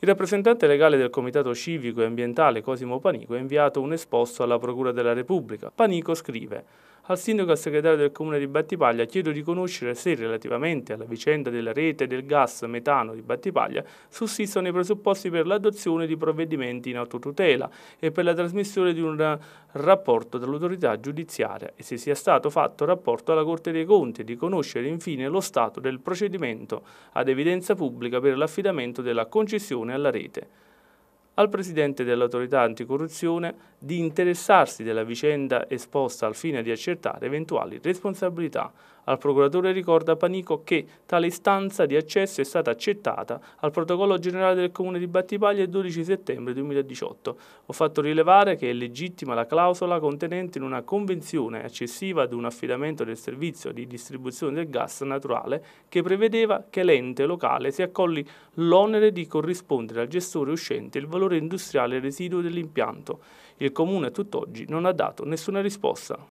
Il rappresentante legale del Comitato Civico e Ambientale Cosimo Panico ha inviato un esposto alla Procura della Repubblica. Panico scrive al sindaco e al segretario del comune di Battipaglia chiedo di conoscere se relativamente alla vicenda della rete del gas metano di Battipaglia sussistono i presupposti per l'adozione di provvedimenti in autotutela e per la trasmissione di un rapporto dall'autorità giudiziaria e se sia stato fatto rapporto alla Corte dei Conti e di conoscere infine lo stato del procedimento ad evidenza pubblica per l'affidamento della concessione alla rete al Presidente dell'Autorità Anticorruzione di interessarsi della vicenda esposta al fine di accertare eventuali responsabilità. Al Procuratore ricorda Panico che tale istanza di accesso è stata accettata al Protocollo Generale del Comune di Battipaglia il 12 settembre 2018. Ho fatto rilevare che è legittima la clausola contenente in una convenzione accessiva ad un affidamento del servizio di distribuzione del gas naturale che prevedeva che l'ente locale si accolli l'onere di corrispondere al gestore uscente il valore valore industriale residuo dell'impianto. Il comune a tutt'oggi non ha dato nessuna risposta.